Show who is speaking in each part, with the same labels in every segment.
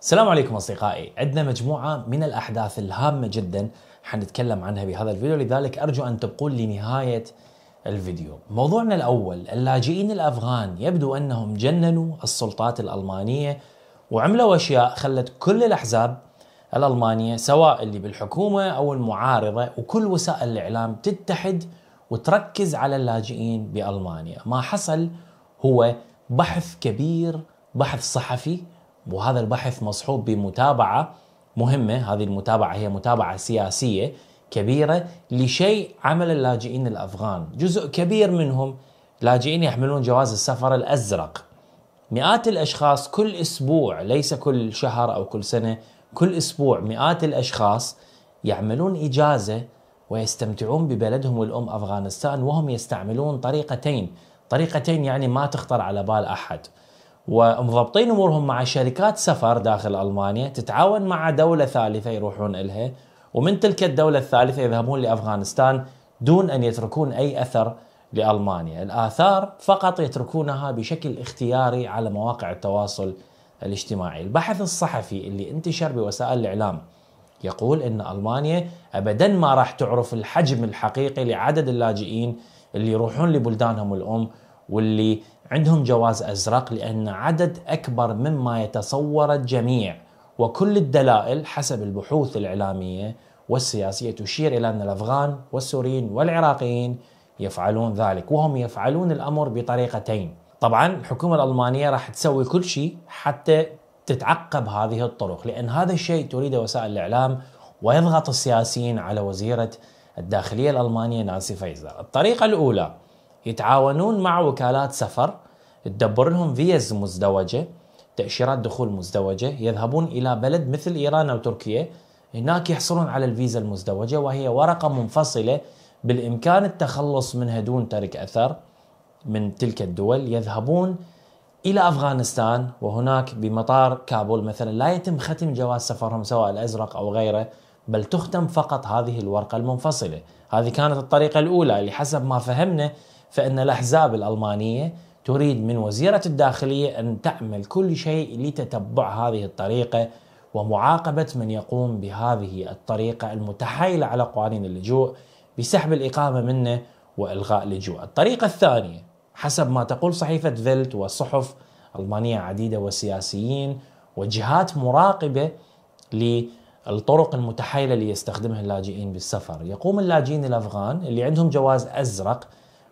Speaker 1: السلام عليكم اصدقائي، عندنا مجموعه من الاحداث الهامه جدا حنتكلم عنها بهذا الفيديو لذلك ارجو ان تبقوا لنهايه الفيديو. موضوعنا الاول اللاجئين الافغان يبدو انهم جننوا السلطات الالمانيه وعملوا اشياء خلت كل الاحزاب الالمانيه سواء اللي بالحكومه او المعارضه وكل وسائل الاعلام تتحد وتركز على اللاجئين بالمانيا، ما حصل هو بحث كبير، بحث صحفي وهذا البحث مصحوب بمتابعه مهمه، هذه المتابعه هي متابعه سياسيه كبيره لشيء عمل اللاجئين الافغان، جزء كبير منهم لاجئين يحملون جواز السفر الازرق. مئات الاشخاص كل اسبوع ليس كل شهر او كل سنه، كل اسبوع مئات الاشخاص يعملون اجازه ويستمتعون ببلدهم الام افغانستان وهم يستعملون طريقتين، طريقتين يعني ما تخطر على بال احد. ومضبطين امورهم مع شركات سفر داخل المانيا تتعاون مع دوله ثالثه يروحون الها ومن تلك الدوله الثالثه يذهبون لافغانستان دون ان يتركون اي اثر لالمانيا، الاثار فقط يتركونها بشكل اختياري على مواقع التواصل الاجتماعي، البحث الصحفي اللي انتشر بوسائل الاعلام يقول ان المانيا ابدا ما راح تعرف الحجم الحقيقي لعدد اللاجئين اللي يروحون لبلدانهم الام واللي عندهم جواز ازرق لان عدد اكبر مما يتصور الجميع وكل الدلائل حسب البحوث الاعلاميه والسياسيه تشير الى ان الافغان والسوريين والعراقيين يفعلون ذلك وهم يفعلون الامر بطريقتين طبعا الحكومه الالمانيه راح تسوي كل شيء حتى تتعقب هذه الطرق لان هذا الشيء تريده وسائل الاعلام ويضغط السياسيين على وزيره الداخليه الالمانيه نانسي فيزر الطريقه الاولى يتعاونون مع وكالات سفر تدبر لهم فيز مزدوجه تاشيرات دخول مزدوجه يذهبون الى بلد مثل ايران او تركيا هناك يحصلون على الفيزا المزدوجه وهي ورقه منفصله بالامكان التخلص منها دون ترك اثر من تلك الدول يذهبون الى افغانستان وهناك بمطار كابول مثلا لا يتم ختم جواز سفرهم سواء الازرق او غيره بل تختم فقط هذه الورقه المنفصله، هذه كانت الطريقه الاولى اللي حسب ما فهمنا فإن الأحزاب الألمانية تريد من وزيرة الداخلية أن تعمل كل شيء لتتبع هذه الطريقة ومعاقبة من يقوم بهذه الطريقة المتحايلة على قوانين اللجوء بسحب الإقامة منه وإلغاء اللجوء الطريقة الثانية حسب ما تقول صحيفة فيلت وصحف ألمانية عديدة وسياسيين وجهات مراقبة للطرق المتحايلة اللي يستخدمها اللاجئين بالسفر يقوم اللاجئين الأفغان اللي عندهم جواز أزرق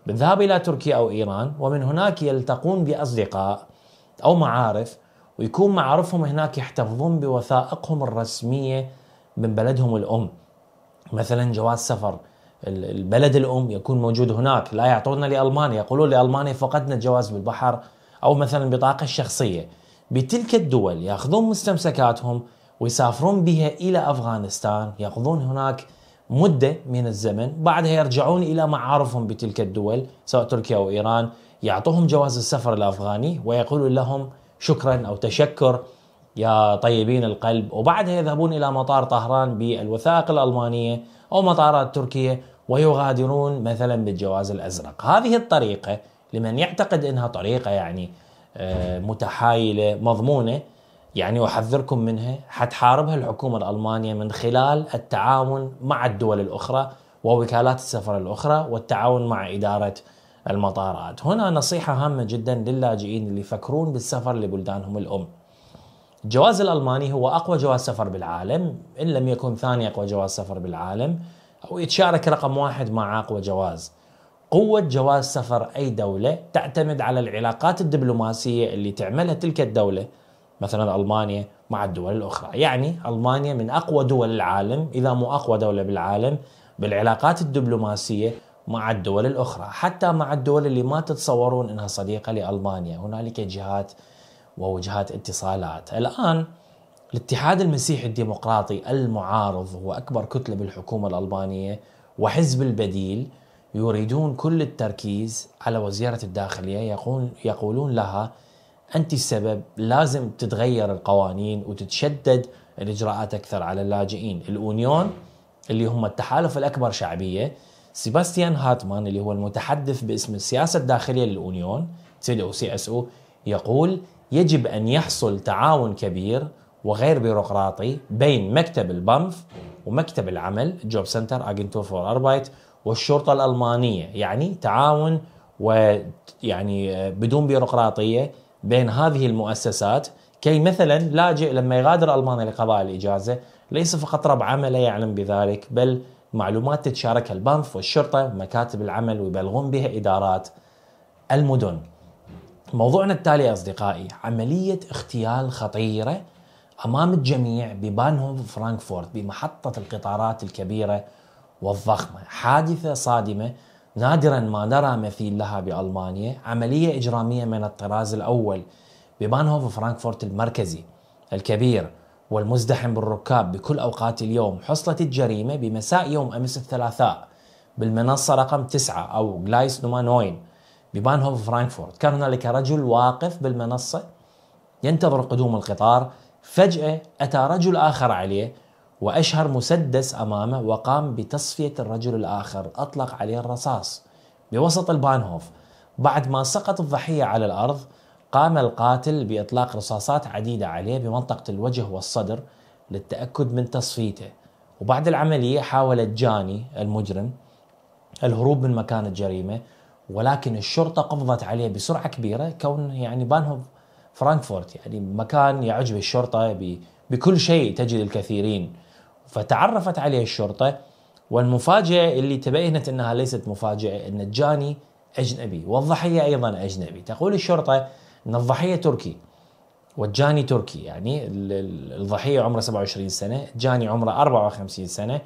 Speaker 1: بالذهاب إلى تركيا أو إيران ومن هناك يلتقون بأصدقاء أو معارف ويكون معارفهم هناك يحتفظون بوثائقهم الرسمية من بلدهم الأم مثلا جواز سفر البلد الأم يكون موجود هناك لا يعطونا لألمانيا يقولون لألمانيا فقدنا الجواز بالبحر أو مثلا البطاقة الشخصية بتلك الدول يأخذون مستمسكاتهم ويسافرون بها إلى أفغانستان يأخذون هناك مدة من الزمن بعدها يرجعون إلى معارفهم بتلك الدول سواء تركيا أو إيران يعطوهم جواز السفر الأفغاني ويقول لهم شكرا أو تشكر يا طيبين القلب وبعدها يذهبون إلى مطار طهران بالوثائق الألمانية أو مطارات تركيا ويغادرون مثلا بالجواز الأزرق هذه الطريقة لمن يعتقد أنها طريقة يعني آه، متحايلة مضمونة يعني احذركم منها حتحاربها الحكومه الالمانيه من خلال التعاون مع الدول الاخرى ووكالات السفر الاخرى والتعاون مع اداره المطارات. هنا نصيحه هامه جدا للاجئين اللي يفكرون بالسفر لبلدانهم الام. الجواز الالماني هو اقوى جواز سفر بالعالم ان لم يكن ثاني اقوى جواز سفر بالعالم او يتشارك رقم واحد مع اقوى جواز. قوة جواز سفر أي دولة تعتمد على العلاقات الدبلوماسية اللي تعملها تلك الدولة مثلا المانيا مع الدول الاخرى، يعني المانيا من اقوى دول العالم اذا مو اقوى دوله بالعالم بالعلاقات الدبلوماسيه مع الدول الاخرى، حتى مع الدول اللي ما تتصورون انها صديقه لالمانيا، هنالك جهات ووجهات اتصالات. الان الاتحاد المسيحي الديمقراطي المعارض هو اكبر كتله بالحكومه الالمانيه وحزب البديل يريدون كل التركيز على وزيره الداخليه يقول يقولون لها انت السبب لازم تتغير القوانين وتتشدد الاجراءات اكثر على اللاجئين الاونيون اللي هم التحالف الاكبر شعبيه سيباستيان هاتمان اللي هو المتحدث باسم السياسه الداخليه للاونيون او سي اس او يقول يجب ان يحصل تعاون كبير وغير بيروقراطي بين مكتب البنف ومكتب العمل جوب سنتر اجنتور فور اربايت والشرطه الالمانيه يعني تعاون ويعني آه، بدون بيروقراطيه بين هذه المؤسسات كي مثلا لاجئ لما يغادر المانيا لقضاء الاجازه ليس فقط رب عمله يعلم بذلك بل معلومات تتشاركها البنف والشرطه ومكاتب العمل ويبلغون بها ادارات المدن. موضوعنا التالي اصدقائي عمليه اغتيال خطيره امام الجميع ببانهوف فرانكفورت بمحطه القطارات الكبيره والضخمه، حادثه صادمه نادرا ما نرى مثيل لها بألمانيا عملية إجرامية من الطراز الأول ببانهوف فرانكفورت المركزي الكبير والمزدحم بالركاب بكل أوقات اليوم حصلت الجريمة بمساء يوم أمس الثلاثاء بالمنصة رقم 9 أو جلايس نوما 9 ببانهوف فرانكفورت كان هنالك رجل واقف بالمنصة ينتظر قدوم القطار فجأة أتى رجل آخر عليه وأشهر مسدس أمامه وقام بتصفية الرجل الآخر أطلق عليه الرصاص بوسط البانهوف بعد ما سقط الضحية على الأرض قام القاتل بإطلاق رصاصات عديدة عليه بمنطقة الوجه والصدر للتأكد من تصفيته وبعد العملية حاول جاني المجرم الهروب من مكان الجريمة ولكن الشرطة قبضت عليه بسرعة كبيرة كون يعني بانهوف فرانكفورت يعني مكان يعجب الشرطة بكل شيء تجد الكثيرين فتعرفت عليه الشرطة والمفاجأة اللي تبينت أنها ليست مفاجأة أن الجاني أجنبي والضحية أيضا أجنبي تقول الشرطة أن الضحية تركي والجاني تركي يعني الضحية عمره 27 سنة الجاني عمره 54 سنة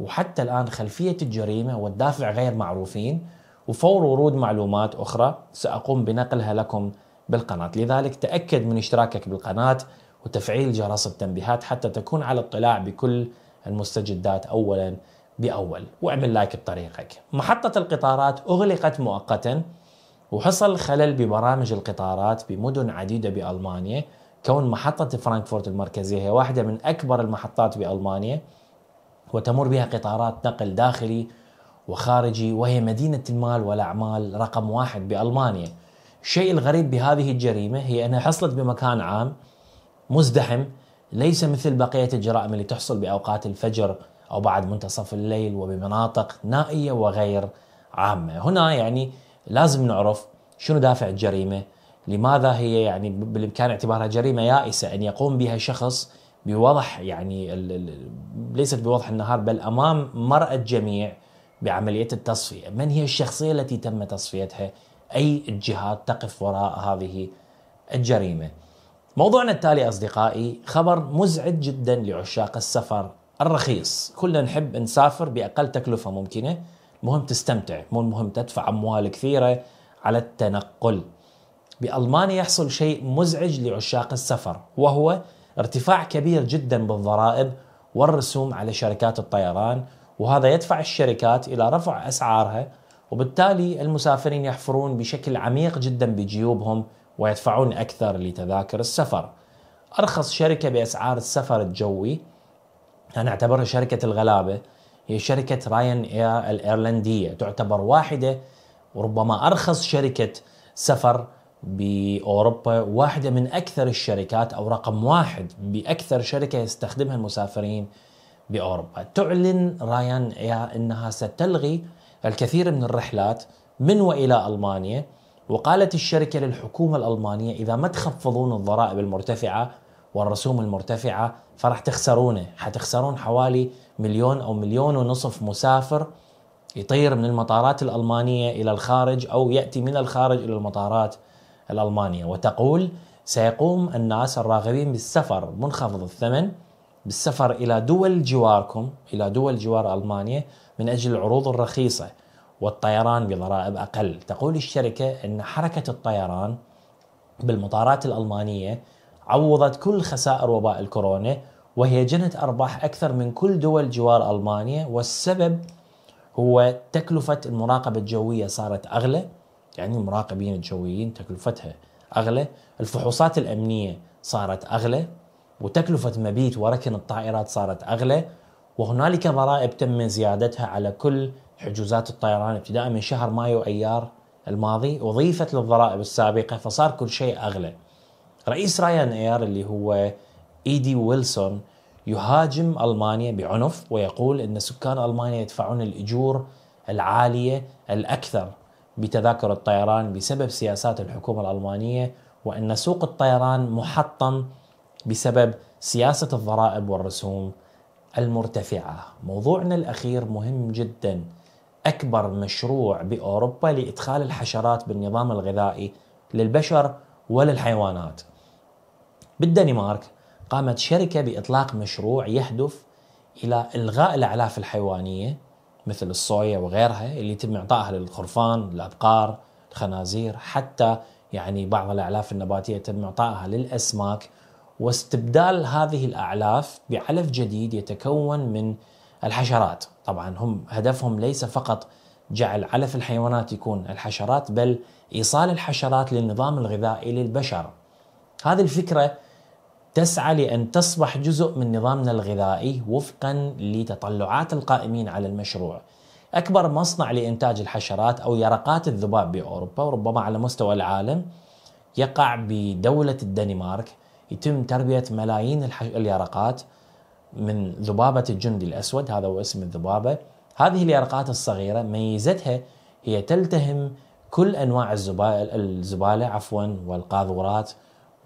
Speaker 1: وحتى الآن خلفية الجريمة والدافع غير معروفين وفور ورود معلومات أخرى سأقوم بنقلها لكم بالقناة لذلك تأكد من اشتراكك بالقناة وتفعيل جرس التنبيهات حتى تكون على اطلاع بكل المستجدات أولا بأول واعمل لايك بطريقك محطة القطارات أغلقت مؤقتا وحصل خلل ببرامج القطارات بمدن عديدة بألمانيا كون محطة فرانكفورت المركزية هي واحدة من أكبر المحطات بألمانيا وتمر بها قطارات نقل داخلي وخارجي وهي مدينة المال والأعمال رقم واحد بألمانيا الشيء الغريب بهذه الجريمة هي أنها حصلت بمكان عام مزدحم ليس مثل بقية الجرائم اللي تحصل بأوقات الفجر أو بعد منتصف الليل وبمناطق نائية وغير عامة هنا يعني لازم نعرف شنو دافع الجريمة لماذا هي يعني بالإمكان اعتبارها جريمة يائسة أن يقوم بها شخص بوضح يعني ليست بوضح النهار بل أمام مرأة الجميع بعملية التصفية من هي الشخصية التي تم تصفيتها أي الجهات تقف وراء هذه الجريمة موضوعنا التالي أصدقائي خبر مزعج جدا لعشاق السفر الرخيص كلنا نحب نسافر بأقل تكلفة ممكنة المهم تستمتع مو المهم تدفع أموال كثيرة على التنقل بألمانيا يحصل شيء مزعج لعشاق السفر وهو ارتفاع كبير جدا بالضرائب والرسوم على شركات الطيران وهذا يدفع الشركات إلى رفع أسعارها وبالتالي المسافرين يحفرون بشكل عميق جدا بجيوبهم ويدفعون أكثر لتذاكر السفر أرخص شركة بأسعار السفر الجوي أنا أعتبرها شركة الغلابة هي شركة راين إير الإيرلندية تعتبر واحدة وربما أرخص شركة سفر بأوروبا واحدة من أكثر الشركات أو رقم واحد بأكثر شركة يستخدمها المسافرين بأوروبا تعلن رايان إير أنها ستلغي الكثير من الرحلات من وإلى ألمانيا وقالت الشركة للحكومة الألمانية إذا ما تخفضون الضرائب المرتفعة والرسوم المرتفعة فراح تخسرونه حتخسرون حوالي مليون أو مليون ونصف مسافر يطير من المطارات الألمانية إلى الخارج أو يأتي من الخارج إلى المطارات الألمانية وتقول سيقوم الناس الراغبين بالسفر منخفض الثمن بالسفر إلى دول جواركم إلى دول جوار ألمانيا من أجل العروض الرخيصة والطيران بضرائب أقل تقول الشركة أن حركة الطيران بالمطارات الألمانية عوضت كل خسائر وباء الكورونا وهي جنت أرباح أكثر من كل دول جوار ألمانيا والسبب هو تكلفة المراقبة الجوية صارت أغلى يعني المراقبين الجويين تكلفتها أغلى الفحوصات الأمنية صارت أغلى وتكلفة مبيت وركن الطائرات صارت أغلى وهنالك ضرائب تم زيادتها على كل حجوزات الطيران ابتداء من شهر مايو ايار الماضي اضيفت للضرائب السابقه فصار كل شيء اغلى. رئيس رايان اير اللي هو ايدي ويلسون يهاجم المانيا بعنف ويقول ان سكان المانيا يدفعون الاجور العاليه الاكثر بتذاكر الطيران بسبب سياسات الحكومه الالمانيه وان سوق الطيران محطم بسبب سياسه الضرائب والرسوم المرتفعه. موضوعنا الاخير مهم جدا أكبر مشروع بأوروبا لإدخال الحشرات بالنظام الغذائي للبشر وللحيوانات بالدنمارك قامت شركة بإطلاق مشروع يهدف إلى إلغاء الأعلاف الحيوانية مثل الصويا وغيرها اللي يتم إعطائها للخرفان الأبقار الخنازير حتى يعني بعض الأعلاف النباتية يتم إعطائها للأسماك واستبدال هذه الأعلاف بعلف جديد يتكون من الحشرات طبعا هم هدفهم ليس فقط جعل علف الحيوانات يكون الحشرات بل ايصال الحشرات للنظام الغذائي للبشر. هذه الفكره تسعى لان تصبح جزء من نظامنا الغذائي وفقا لتطلعات القائمين على المشروع. اكبر مصنع لانتاج الحشرات او يرقات الذباب باوروبا وربما على مستوى العالم يقع بدوله الدنمارك يتم تربيه ملايين اليرقات من ذبابة الجندي الأسود هذا هو اسم الذبابة هذه اليرقات الصغيرة ميزتها هي تلتهم كل أنواع الزبالة عفوا والقاذورات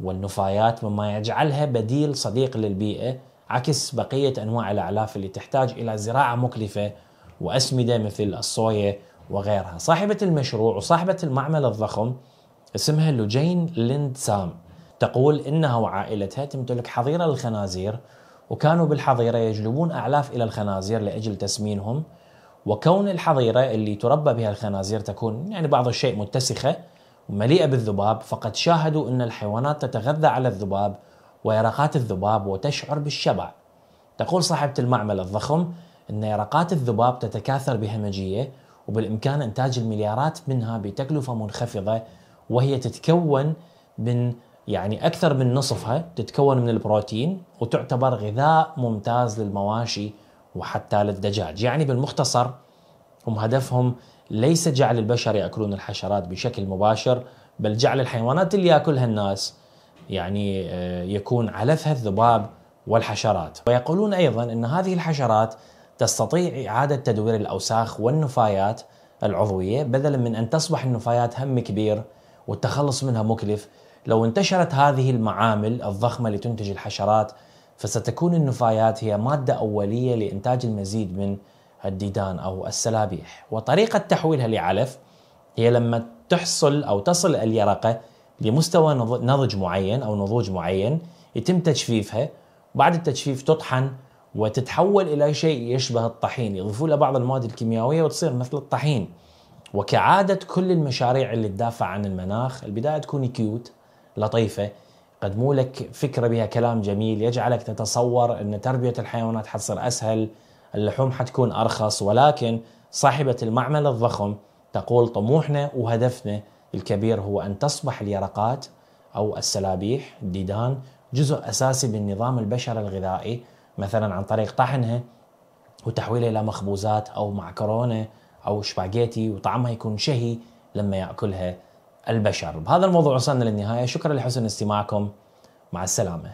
Speaker 1: والنفايات مما يجعلها بديل صديق للبيئة عكس بقية أنواع الأعلاف اللي تحتاج إلى زراعة مكلفة وأسمدة مثل الصويا وغيرها صاحبة المشروع وصاحبة المعمل الضخم اسمها لوجين ليند سام تقول إنها وعائلتها تمتلك حظيرة للخنازير وكانوا بالحظيرة يجلبون أعلاف إلى الخنازير لأجل تسمينهم وكون الحظيرة اللي تربى بها الخنازير تكون يعني بعض الشيء متسخة ومليئة بالذباب فقد شاهدوا أن الحيوانات تتغذى على الذباب ويرقات الذباب وتشعر بالشبع تقول صاحبة المعمل الضخم أن يرقات الذباب تتكاثر بهمجية وبالإمكان إنتاج المليارات منها بتكلفة منخفضة وهي تتكون من يعني أكثر من نصفها تتكون من البروتين وتعتبر غذاء ممتاز للمواشي وحتى للدجاج يعني بالمختصر هم هدفهم ليس جعل البشر يأكلون الحشرات بشكل مباشر بل جعل الحيوانات اللي يأكلها الناس يعني آه، يكون علفها الذباب والحشرات ويقولون أيضا أن هذه الحشرات تستطيع إعادة تدوير الأوساخ والنفايات العضوية بدلا من أن تصبح النفايات هم كبير والتخلص منها مكلف لو انتشرت هذه المعامل الضخمة لتنتج الحشرات فستكون النفايات هي مادة أولية لإنتاج المزيد من الديدان أو السلابيح وطريقة تحويلها لعلف هي لما تحصل أو تصل اليرقة لمستوى نضج معين أو نضوج معين يتم تجفيفها بعد التجفيف تطحن وتتحول إلى شيء يشبه الطحين يضيفوا لها بعض المواد الكيميائية وتصير مثل الطحين وكعادة كل المشاريع اللي تدافع عن المناخ البداية تكون كيوت لطيفه يقدموا لك فكره بها كلام جميل يجعلك تتصور ان تربيه الحيوانات حتصير اسهل اللحوم حتكون ارخص ولكن صاحبه المعمل الضخم تقول طموحنا وهدفنا الكبير هو ان تصبح اليرقات او السلابيح الديدان جزء اساسي من نظام البشر الغذائي مثلا عن طريق طحنها وتحويلها الى مخبوزات او معكرونه او شباغيتي وطعمها يكون شهي لما ياكلها البشر بهذا الموضوع وصلنا للنهاية شكرا لحسن استماعكم مع السلامة